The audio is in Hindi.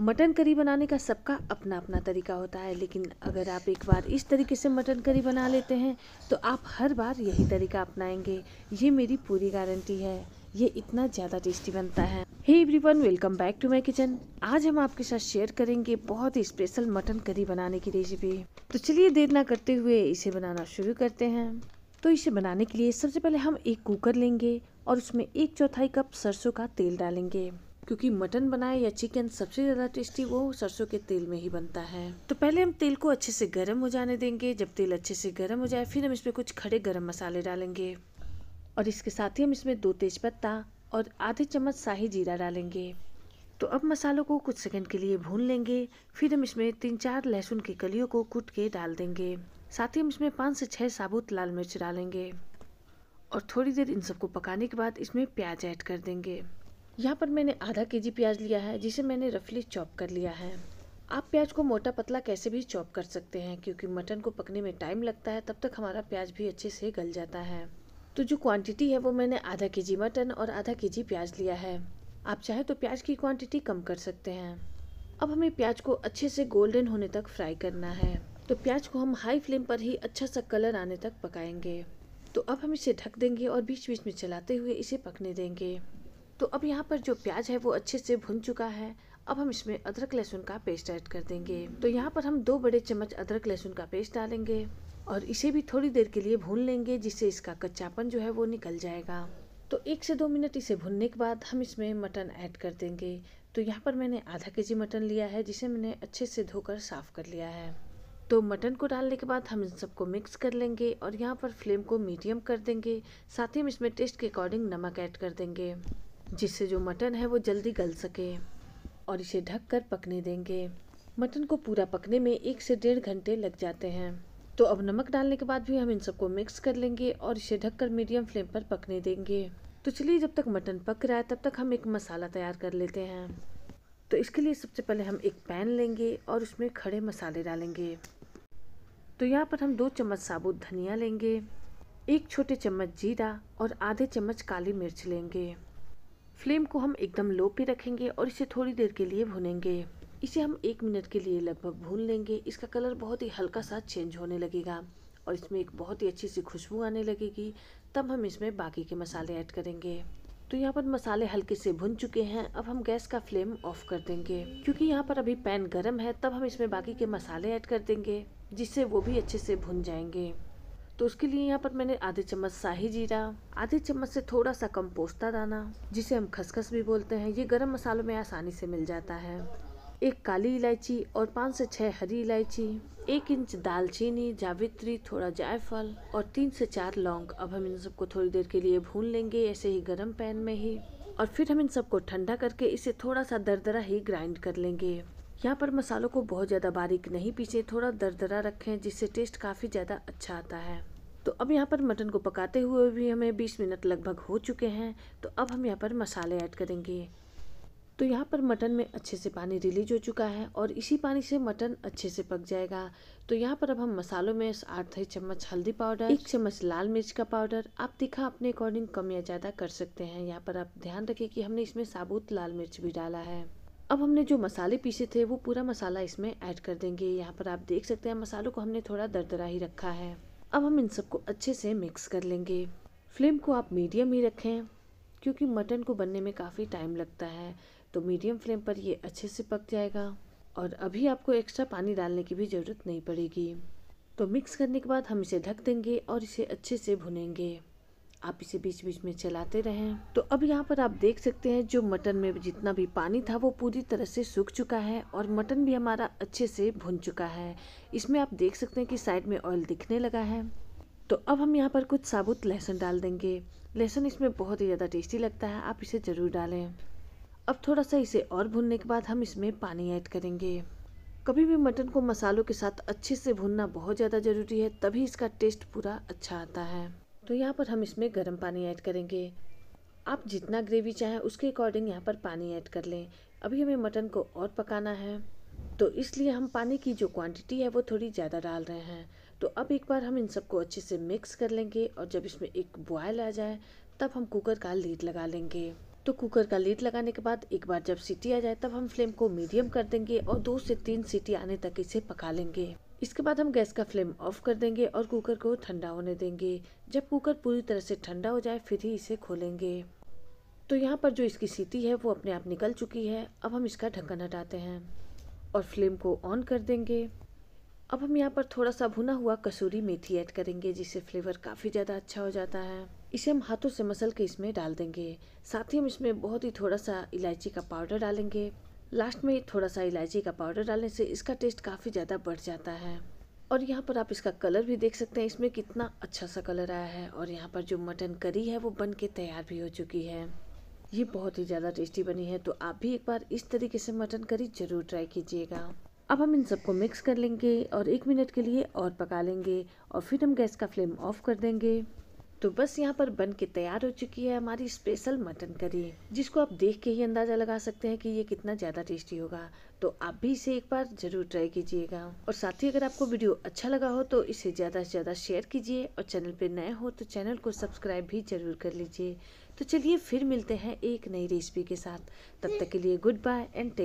मटन करी बनाने का सबका अपना अपना तरीका होता है लेकिन अगर आप एक बार इस तरीके से मटन करी बना लेते हैं तो आप हर बार यही तरीका अपनाएंगे ये मेरी पूरी गारंटी है ये इतना ज़्यादा टेस्टी बनता है hey everyone welcome back to my kitchen आज हम आपके साथ शेयर करेंगे बहुत ही स्पेशल मटन करी बनाने की रेसिपी तो चलिए देर ना करते हुए इसे बनाना शुरू करते हैं तो इसे बनाने के लिए सबसे पहले हम एक कुकर लेंगे और उसमें एक चौथाई कप सरसों का तेल डालेंगे क्योंकि मटन बनाए या चिकन सबसे ज़्यादा टेस्टी वो सरसों के तेल में ही बनता है तो पहले हम तेल को अच्छे से गर्म हो जाने देंगे जब तेल अच्छे से गर्म हो जाए फिर हम इसमें कुछ खड़े गर्म मसाले डालेंगे और इसके साथ ही हम इसमें दो तेज पत्ता और आधे चम्मच शाही जीरा डालेंगे तो अब मसालों को कुछ सेकंड के लिए भून लेंगे फिर हम इसमें तीन चार लहसुन की कलियों को कूट के डाल देंगे साथ ही हम इसमें पाँच से छः साबुत लाल मिर्च डालेंगे और थोड़ी देर इन सबको पकाने के बाद इसमें प्याज ऐड कर देंगे यहाँ पर मैंने आधा के जी प्याज लिया है जिसे मैंने रफली चॉप कर लिया है आप प्याज को मोटा पतला कैसे भी चॉप कर सकते हैं क्योंकि मटन को पकने में टाइम लगता है तब तक हमारा प्याज भी अच्छे से गल जाता है तो जो क्वांटिटी है वो मैंने आधा के जी मटन और आधा के जी प्याज लिया है आप चाहे तो प्याज की क्वांटिटी कम कर सकते हैं अब हमें प्याज को अच्छे से गोल्डन होने तक फ्राई करना है तो प्याज को हम हाई फ्लेम पर ही अच्छा सा कलर आने तक पकाएंगे तो अब हम इसे ढक देंगे और बीच बीच में चलाते हुए इसे पकने देंगे तो अब यहाँ पर जो प्याज है वो अच्छे से भुन चुका है अब हम इसमें अदरक लहसुन का पेस्ट ऐड कर देंगे तो यहाँ पर हम दो बड़े चम्मच अदरक लहसुन का पेस्ट डालेंगे और इसे भी थोड़ी देर के लिए भून लेंगे जिससे इसका कच्चापन जो है वो निकल जाएगा तो एक से दो मिनट इसे भुनने के बाद हम इसमें मटन ऐड कर देंगे तो यहाँ पर मैंने आधा के जी मटन लिया है जिसे मैंने अच्छे से धोकर साफ़ कर लिया है तो मटन को डालने के बाद हम इन सबको मिक्स कर लेंगे और यहाँ पर फ्लेम को मीडियम कर देंगे साथ ही हम इसमें टेस्ट के अकॉर्डिंग नमक ऐड कर देंगे जिससे जो मटन है वो जल्दी गल सके और इसे ढक कर पकने देंगे मटन को पूरा पकने में एक से डेढ़ घंटे लग जाते हैं तो अब नमक डालने के बाद भी हम इन सबको मिक्स कर लेंगे और इसे ढककर मीडियम फ्लेम पर पकने देंगे तो चलिए जब तक मटन पक रहा है तब तक हम एक मसाला तैयार कर लेते हैं तो इसके लिए सबसे पहले हम एक पैन लेंगे और उसमें खड़े मसाले डालेंगे तो यहाँ पर हम दो चम्मच साबुत धनिया लेंगे एक छोटे चम्मच जीरा और आधे चम्मच काली मिर्च लेंगे फ्लेम को हम एकदम लो पे रखेंगे और इसे थोड़ी देर के लिए भूनेंगे इसे हम एक मिनट के लिए लगभग भून लेंगे इसका कलर बहुत ही हल्का सा चेंज होने लगेगा और इसमें एक बहुत ही अच्छी सी खुशबू आने लगेगी तब हम इसमें बाकी के मसाले ऐड करेंगे तो यहाँ पर मसाले हल्के से भुन चुके हैं अब हम गैस का फ्लेम ऑफ कर देंगे क्योंकि यहाँ पर अभी पैन गर्म है तब हम इसमें बाकी के मसाले ऐड कर देंगे जिससे वो भी अच्छे से भुन जाएंगे तो उसके लिए यहाँ पर मैंने आधे चम्मच शाही जीरा आधे चम्मच से थोड़ा सा कम पोस्ता दाना जिसे हम खसखस भी बोलते हैं ये गरम मसालों में आसानी से मिल जाता है एक काली इलायची और पाँच से छः हरी इलायची एक इंच दालचीनी जावित्री थोड़ा जायफल और तीन से चार लौंग अब हम इन सबको थोड़ी देर के लिए भून लेंगे ऐसे ही गर्म पैन में ही और फिर हम इन सबको ठंडा करके इसे थोड़ा सा दरदरा ही ग्राइंड कर लेंगे यहाँ पर मसालों को बहुत ज़्यादा बारीक नहीं पीसें थोड़ा दरदरा रखें जिससे टेस्ट काफ़ी ज़्यादा अच्छा आता है तो अब यहाँ पर मटन को पकाते हुए भी हमें 20 मिनट लगभग हो चुके हैं तो अब हम यहाँ पर मसाले ऐड करेंगे तो यहाँ पर मटन में अच्छे से पानी रिलीज हो चुका है और इसी पानी से मटन अच्छे से पक जाएगा तो यहाँ पर अब हम मसालों में आठ चम्मच हल्दी पाउडर एक चम्मच लाल मिर्च का पाउडर आप तीखा अपने अकॉर्डिंग कम या ज़्यादा कर सकते हैं यहाँ पर आप ध्यान रखें कि हमने इसमें साबुत लाल मिर्च भी डाला है अब हमने जो मसाले पीसे थे वो पूरा मसाला इसमें ऐड कर देंगे यहाँ पर आप देख सकते हैं मसालों को हमने थोड़ा दरदरा ही रखा है अब हम इन सबको अच्छे से मिक्स कर लेंगे फ्लेम को आप मीडियम ही रखें क्योंकि मटन को बनने में काफ़ी टाइम लगता है तो मीडियम फ्लेम पर ये अच्छे से पक जाएगा और अभी आपको एक्स्ट्रा पानी डालने की भी ज़रूरत नहीं पड़ेगी तो मिक्स करने के बाद हम इसे ढक देंगे और इसे अच्छे से भुनेंगे आप इसे बीच बीच में चलाते रहें तो अब यहाँ पर आप देख सकते हैं जो मटन में जितना भी पानी था वो पूरी तरह से सूख चुका है और मटन भी हमारा अच्छे से भुन चुका है इसमें आप देख सकते हैं कि साइड में ऑयल दिखने लगा है तो अब हम यहाँ पर कुछ साबुत लहसुन डाल देंगे लहसुन इसमें बहुत ही ज़्यादा टेस्टी लगता है आप इसे ज़रूर डालें अब थोड़ा सा इसे और भूनने के बाद हम इसमें पानी ऐड करेंगे कभी भी मटन को मसालों के साथ अच्छे से भूनना बहुत ज़्यादा ज़रूरी है तभी इसका टेस्ट पूरा अच्छा आता है तो यहाँ पर हम इसमें गर्म पानी ऐड करेंगे आप जितना ग्रेवी चाहें उसके अकॉर्डिंग यहाँ पर पानी ऐड कर लें अभी हमें मटन को और पकाना है तो इसलिए हम पानी की जो क्वांटिटी है वो थोड़ी ज़्यादा डाल रहे हैं तो अब एक बार हम इन सबको अच्छे से मिक्स कर लेंगे और जब इसमें एक बॉयल आ जाए तब हम कुकर का लीड लगा लेंगे तो कुकर का लीड लगाने के बाद एक बार जब सीटी आ जाए तब हम फ्लेम को मीडियम कर देंगे और दो से तीन सीटी आने तक इसे पका लेंगे इसके बाद हम गैस का फ्लेम ऑफ कर देंगे और कुकर को ठंडा होने देंगे जब कुकर पूरी तरह से ठंडा हो जाए फिर ही इसे खोलेंगे तो यहाँ पर जो इसकी सीटी है वो अपने आप निकल चुकी है अब हम इसका ढक्कन हटाते हैं और फ्लेम को ऑन कर देंगे अब हम यहाँ पर थोड़ा सा भुना हुआ कसूरी मेथी ऐड करेंगे जिससे फ्लेवर काफ़ी ज़्यादा अच्छा हो जाता है इसे हम हाथों से मसल के इसमें डाल देंगे साथ ही हम इसमें बहुत ही थोड़ा सा इलायची का पाउडर डालेंगे लास्ट में थोड़ा सा इलायची का पाउडर डालने से इसका टेस्ट काफ़ी ज़्यादा बढ़ जाता है और यहाँ पर आप इसका कलर भी देख सकते हैं इसमें कितना अच्छा सा कलर आया है और यहाँ पर जो मटन करी है वो बन के तैयार भी हो चुकी है ये बहुत ही ज़्यादा टेस्टी बनी है तो आप भी एक बार इस तरीके से मटन करी ज़रूर ट्राई कीजिएगा अब हम इन सबको मिक्स कर लेंगे और एक मिनट के लिए और पका लेंगे और फिर हम गैस का फ्लेम ऑफ कर देंगे तो बस यहाँ पर बन के तैयार हो चुकी है हमारी स्पेशल मटन करी जिसको आप देख के ही अंदाज़ा लगा सकते हैं कि ये कितना ज़्यादा टेस्टी होगा तो आप भी इसे एक बार ज़रूर ट्राई कीजिएगा और साथ ही अगर आपको वीडियो अच्छा लगा हो तो इसे ज़्यादा से ज़्यादा शेयर कीजिए और चैनल पर नए हो तो चैनल को सब्सक्राइब भी ज़रूर कर लीजिए तो चलिए फिर मिलते हैं एक नई रेसिपी के साथ तब तक के लिए गुड बाय एंड टेक